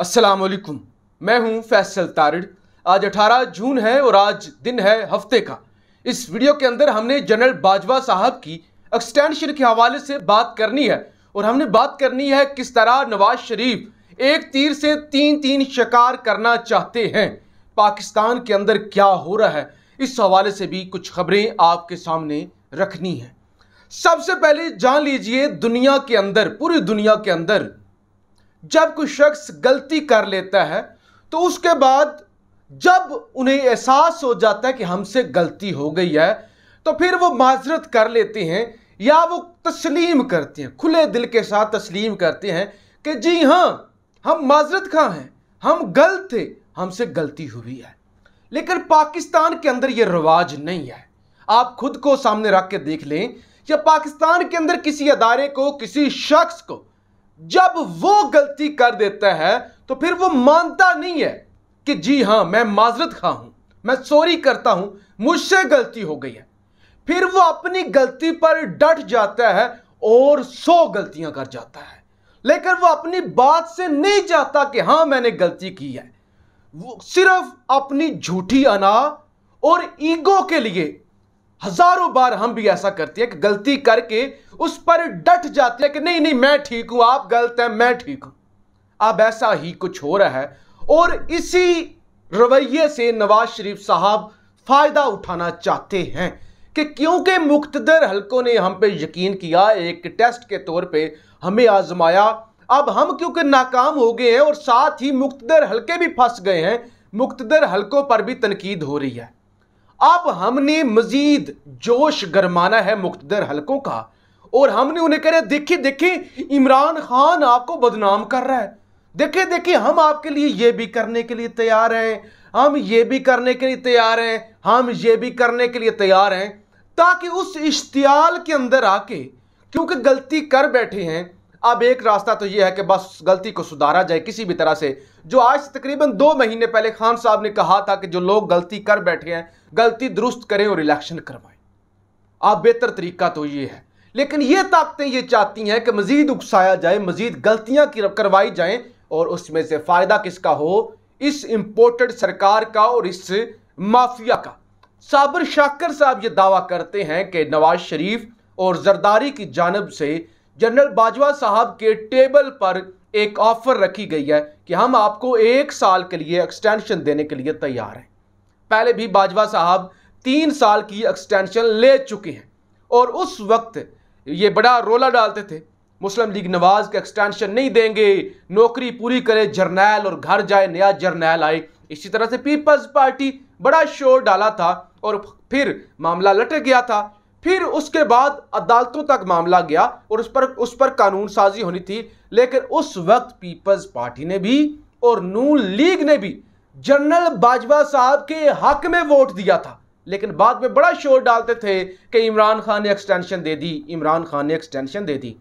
अस्सलाम वालेकुम मैं हूं फैसल तारिड आज 18 जून है और आज दिन है हफ्ते का इस वीडियो के अंदर हमने जनरल बाजवा साहब की एक्सटेंशन के हवाले से बात करनी है और हमने बात करनी है किस तरह नवाज शरीफ एक तीर से तीन तीन शिकार करना चाहते हैं पाकिस्तान के अंदर क्या हो रहा है इस हवाले से भी कुछ खबरें आपके सामने रखनी है सबसे पहले जान लीजिए दुनिया के अंदर पूरी दुनिया के अंदर जब कोई शख्स गलती कर लेता है तो उसके बाद जब उन्हें एहसास हो जाता है कि हमसे गलती हो गई है तो फिर वो माजरत कर लेते हैं या वो तस्लीम करते हैं खुले दिल के साथ तस्लीम करते हैं कि जी हाँ हम माजरत खां हैं हम गलत थे हमसे गलती हुई है लेकिन पाकिस्तान के अंदर ये रिवाज नहीं है आप खुद को सामने रख के देख लें या पाकिस्तान के अंदर किसी अदारे को किसी शख्स को जब वो गलती कर देता है तो फिर वो मानता नहीं है कि जी हां मैं माजरत खा हूं मैं सॉरी करता हूं मुझसे गलती हो गई है फिर वो अपनी गलती पर डट जाता है और सौ गलतियां कर जाता है लेकिन वो अपनी बात से नहीं चाहता कि हां मैंने गलती की है वो सिर्फ अपनी झूठी अना और ईगो के लिए हजारों बार हम भी ऐसा करते हैं कि गलती करके उस पर डट जाते हैं कि नहीं नहीं मैं ठीक हूं आप गलत हैं मैं ठीक हूं अब ऐसा ही कुछ हो रहा है और इसी रवैये से नवाज शरीफ साहब फायदा उठाना चाहते हैं कि क्योंकि मुख्तर हलकों ने हम पे यकीन किया एक टेस्ट के तौर पे हमें आजमाया अब हम क्योंकि नाकाम हो गए हैं और साथ ही मुख्तर हलके भी फंस गए हैं मुख्तर हलकों पर भी तनकीद हो रही है अब हमने मजीद जोश गरमाना है मुख्तर हलकों का और हमने उन्हें कह रहे देखिए देखिए इमरान खान आपको बदनाम कर रहा है देखिए देखिए हम आपके लिए ये भी करने के लिए तैयार हैं हम ये भी करने के लिए तैयार हैं हम ये भी करने के लिए तैयार हैं ताकि उस इश्तियाल के अंदर आके क्योंकि गलती कर बैठे हैं अब एक रास्ता तो यह है कि बस गलती को सुधारा जाए किसी भी तरह से जो आज से तकरीबन दो महीने पहले खान साहब ने कहा था कि जो लोग गलती कर बैठे हैं गलती दुरुस्त करें और इलेक्शन करवाएं अब बेहतर तरीका तो ये है लेकिन ये ताकतें ये चाहती हैं कि मजीद उकसाया जाए मजीद गलतियां करवाई जाएं और उसमें से फ़ायदा किसका हो इस इम्पोर्टेड सरकार का और इस माफिया का साबर शाकर साहब ये दावा करते हैं कि नवाज शरीफ और जरदारी की जानब से जनरल बाजवा साहब के टेबल पर एक ऑफर रखी गई है कि हम आपको एक साल के लिए एक्सटेंशन देने के लिए तैयार हैं पहले भी बाजवा साहब तीन साल की एक्सटेंशन ले चुके हैं और उस वक्त ये बड़ा रोला डालते थे मुस्लिम लीग नवाज के एक्सटेंशन नहीं देंगे नौकरी पूरी करे जर्नैल और घर जाए नया जर्नैल आए इसी तरह से पीपल्स पार्टी बड़ा शोर डाला था और फिर मामला लटक गया था फिर उसके बाद अदालतों तक मामला गया और उस पर उस पर कानून साजी होनी थी लेकिन उस वक्त पीपल्स पार्टी ने भी और नू लीग ने भी जनरल बाजवा साहब के हक में वोट दिया था लेकिन बाद में बड़ा शोर डालते थे कि इमरान खान ने एक्सटेंशन दे दी इमरान खान ने एक्सटेंशन दे दी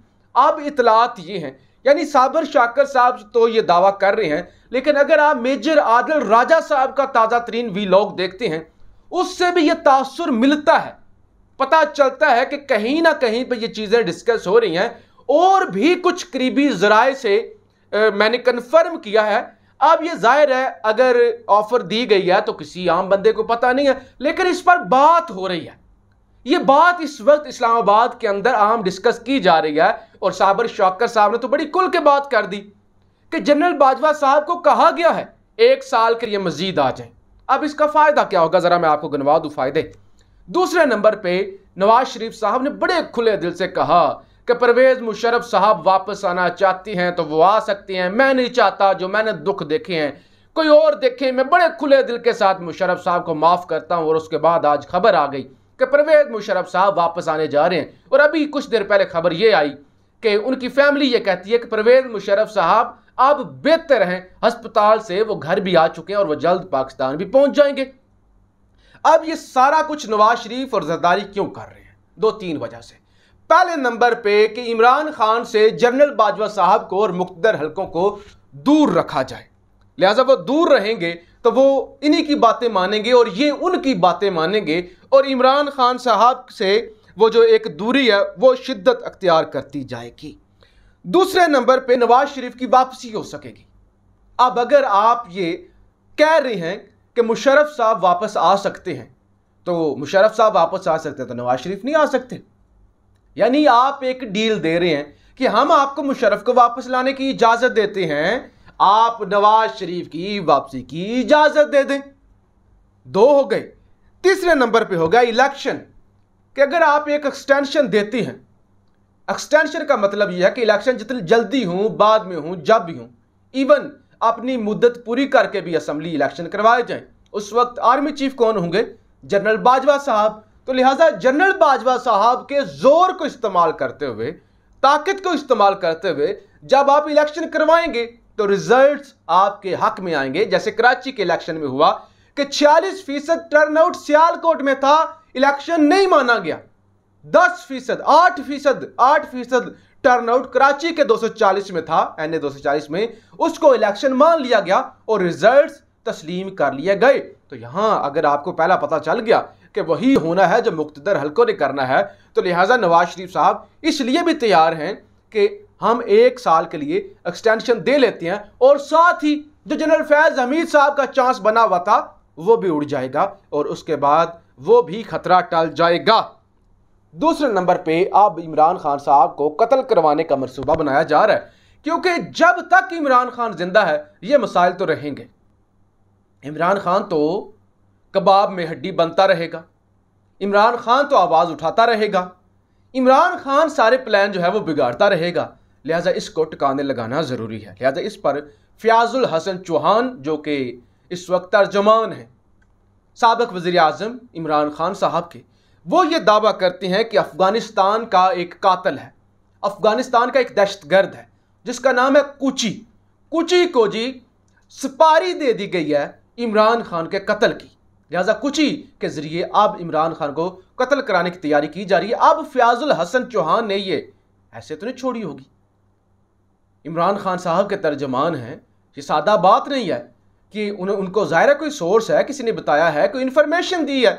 अब इतलात ये हैं यानी साबर शाकर साहब तो ये दावा कर रहे हैं लेकिन अगर आप मेजर आदिल राजा साहब का ताज़ा तरीन वी देखते हैं उससे भी ये तासर मिलता है पता चलता है कि कहीं ना कहीं पर ये चीज़ें डिस्कस हो रही हैं और भी कुछ करीबी जराए से आ, मैंने कन्फर्म किया है अब ये जाहिर है अगर ऑफर दी गई है तो किसी आम बंदे को पता नहीं है लेकिन इस पर बात हो रही है ये बात इस वक्त इस्लामाबाद के अंदर आम डिस्कस की जा रही है और साबर शौकर साहब ने तो बड़ी कुल के बात कर दी कि जनरल बाजवा साहब को कहा गया है एक साल के लिए मजीद आ जाए अब इसका फ़ायदा क्या होगा ज़रा मैं आपको गनवा दू फ़ायदे दूसरे नंबर पे नवाज शरीफ साहब ने बड़े खुले दिल से कहा कि परवेज़ मुशरफ साहब वापस आना चाहती हैं तो वो आ सकती हैं मैं नहीं चाहता जो मैंने दुख देखे हैं कोई और देखे मैं बड़े खुले दिल के साथ मुशरफ साहब को माफ़ करता हूँ और उसके बाद आज खबर आ गई कि परवेज़ मुशरफ साहब वापस आने जा रहे हैं और अभी कुछ देर पहले खबर ये आई कि उनकी फैमिली ये कहती है कि परवेज़ मुशरफ साहब अब बेहतर हैं अस्पताल से वो घर भी आ चुके हैं और वह जल्द पाकिस्तान भी पहुंच जाएंगे अब ये सारा कुछ नवाज शरीफ और जरदारी क्यों कर रहे हैं दो तीन वजह से पहले नंबर पे कि इमरान खान से जनरल बाजवा साहब को और मुख्तर हलकों को दूर रखा जाए लिहाजा वो दूर रहेंगे तो वो इन्हीं की बातें मानेंगे और ये उनकी बातें मानेंगे और इमरान खान साहब से वो जो एक दूरी है वो शिद्दत अख्तियार करती जाएगी दूसरे नंबर पे नवाज शरीफ की वापसी हो सकेगी अब अगर आप ये कह रहे हैं कि मुशरफ साहब वापस आ सकते हैं तो मुशरफ साहब वापस आ सकते हैं तो नवाज शरीफ नहीं आ सकते यानी आप एक डील दे रहे हैं कि हम आपको मुशरफ को वापस लाने की इजाज़त देते हैं आप नवाज शरीफ की वापसी की इजाज़त दे दें दो हो गए तीसरे नंबर पे गया इलेक्शन कि अगर आप एक एक्सटेंशन देते हैं एक्सटेंशन का मतलब यह है कि इलेक्शन जितनी जल्दी हूं बाद में हूं जब भी हूं इवन अपनी मुद्दत पूरी करके भी असम्बली इलेक्शन करवाए जाए उस वक्त आर्मी चीफ कौन होंगे जनरल बाजवा साहब तो लिहाजा जनरल बाजवा साहब के जोर को इस्तेमाल करते हुए ताकत को इस्तेमाल करते हुए जब आप इलेक्शन करवाएंगे तो रिजल्ट्स आपके हक में आएंगे जैसे कराची के इलेक्शन में हुआ कि 46 फीसद टर्नआउट सियालकोट में था इलेक्शन नहीं माना गया 10 फीसद आठ फीसद आठ फीसद टर्नआउट कराची के 240 में था एन 240 में उसको इलेक्शन मान लिया गया और रिजल्ट्स तस्लीम कर लिए गए तो यहाँ अगर आपको पहला पता चल गया कि वही होना है जो मुख्तर हलकों ने करना है तो लिहाजा नवाज शरीफ साहब इसलिए भी तैयार हैं कि हम एक साल के लिए एक्सटेंशन दे लेते हैं और साथ ही जो जनरल फैज हमीद साहब का चांस बना हुआ था वो भी उड़ जाएगा और उसके बाद वो भी खतरा टल जाएगा दूसरे नंबर पे अब इमरान खान साहब को कत्ल करवाने का मनसूबा बनाया जा रहा है क्योंकि जब तक इमरान खान जिंदा है ये मसाइल तो रहेंगे इमरान खान तो कबाब में हड्डी बनता रहेगा इमरान खान तो आवाज़ उठाता रहेगा इमरान खान सारे प्लान जो है वो बिगाड़ता रहेगा लिहाजा इसको टिकाने लगाना ज़रूरी है लिहाजा इस पर फ़याज़ुल हसन चौहान जो कि इस वक्त तर्जमान हैं सबक वज़ी अजम इमरान खान साहब के वो ये दावा करते हैं कि अफ़गानिस्तान का एक कातल है अफ़गानिस्तान का एक दहशत है जिसका नाम है कुची कुची को जी सिपारी दे दी गई है इमरान खान के कत्ल की लिहाजा कुची के ज़रिए अब इमरान खान को कत्ल कराने की तैयारी की जा रही है अब फयाजुल हसन चौहान ने ये ऐसे तो नहीं छोड़ी होगी इमरान खान साहब के तर्जमान हैं ये सादा बात नहीं है कि उन्हें उनको ज़ाहिर कोई सोर्स है किसी ने बताया है कोई इन्फॉर्मेशन दी है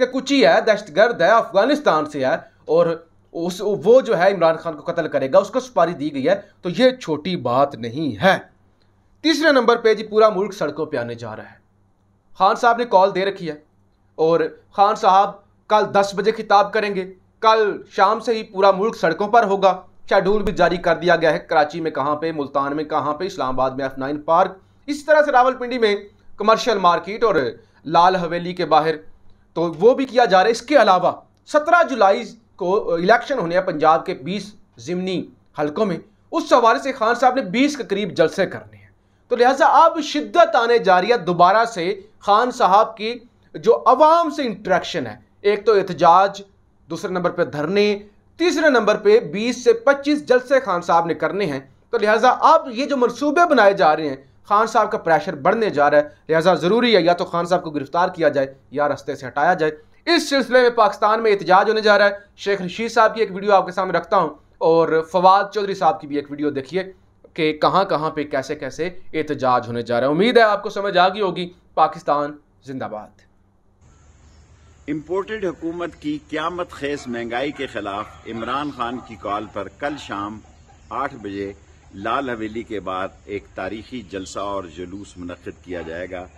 कि कुछ ही है दहशतगर्द है अफगानिस्तान से है और उस वो जो है इमरान खान को कत्ल करेगा उसको सुपारी दी गई है तो ये छोटी बात नहीं है तीसरे नंबर पे जी पूरा मुल्क सड़कों पे आने जा रहा है खान साहब ने कॉल दे रखी है और खान साहब कल दस बजे खिताब करेंगे कल शाम से ही पूरा मुल्क सड़कों पर होगा शेड्यूल भी जारी कर दिया गया है कराची में कहाँ पर मुल्तान में कहाँ पर इस्लामाबाद में एफ पार्क इस तरह से रावलपिंडी में कमर्शियल मार्केट और लाल हवेली के बाहर तो वो भी किया जा रहा है इसके अलावा सत्रह जुलाई को इलेक्शन होने हैं पंजाब के बीस ज़मनी हलकों में उस हवाले से खान साहब ने बीस के करीब जलसे करने हैं तो लिहाजा अब शिद्दत आने जा रही है दोबारा से खान साहब की जो आवाम से इंट्रैक्शन है एक तो एहतजाज दूसरे नंबर पर धरने तीसरे नंबर पर बीस से पच्चीस जलसे खान साहब ने करने हैं तो लिहाजा अब ये जो मनसूबे बनाए जा रहे हैं खान साहब का प्रेशर बढ़ने जा रहा है लिहाजा ज़रूरी है या तो खान साहब को गिरफ्तार किया जाए या रस्ते से हटाया जाए इस सिलसिले में पाकिस्तान में एहतजाज होने जा रहा है शेख रशीद साहब की एक वीडियो आपके सामने रखता हूँ और फवाद चौधरी साहब की भी एक वीडियो देखिए कि कहाँ कहाँ पर कैसे कैसे एहतजाज होने जा रहा है उम्मीद है आपको समझ आ गई होगी पाकिस्तान जिंदाबाद इम्पोर्टेड हुकूमत की क्यामत खेस महंगाई के खिलाफ इमरान खान की कॉल पर कल शाम आठ बजे लाल हवेली के बाद एक तारीखी जलसा और जुलूस मनद किया जाएगा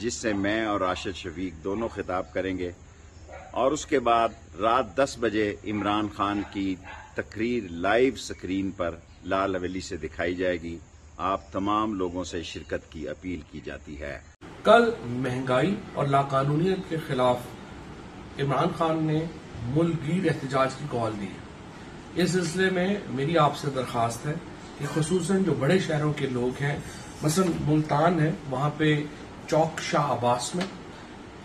जिससे मैं और राशिद शफीक दोनों खिताब करेंगे और उसके बाद रात 10 बजे इमरान खान की तकरीर लाइव स्क्रीन पर लाल हवेली से दिखाई जाएगी आप तमाम लोगों से शिरकत की अपील की जाती है कल महंगाई और लाकानूनीत के खिलाफ इमरान खान ने मुलगीर एहतजाज की कॉल दी इस सिलसिले में मेरी आपसे दरखास्त है ये खसूस जो बड़े शहरों के लोग हैं मसलन मुल्तान है वहाँ पे चौक शाह आबास में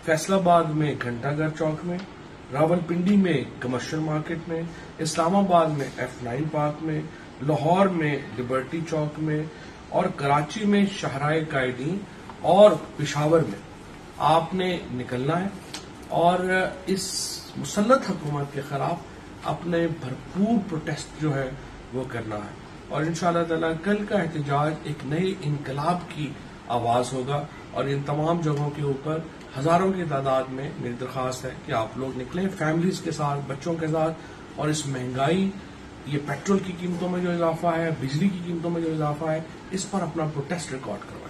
फैसलाबाद में घंटाघर चौक में रावलपिंडी में कमर्शियल मार्केट में इस्लामाबाद में एफ नाइन पार्क में लाहौर में लिबर्टी चौक में और कराची में शाहरा कायदी और पिशावर में आपने निकलना है और इस मुसलत हुकूमत के खिलाफ अपने भरपूर प्रोटेस्ट जो है वो करना है और इन ताला कल का एहतजाज एक नए इनकलाब की आवाज़ होगा और इन तमाम जगहों के ऊपर हज़ारों की तादाद में मेरी दरख्वास्त है कि आप लोग निकलें फैमिलीज़ के साथ बच्चों के साथ और इस महंगाई ये पेट्रोल की कीमतों में जो इजाफा है बिजली की कीमतों में जो इजाफा है इस पर अपना प्रोटेस्ट रिकॉर्ड करवाएं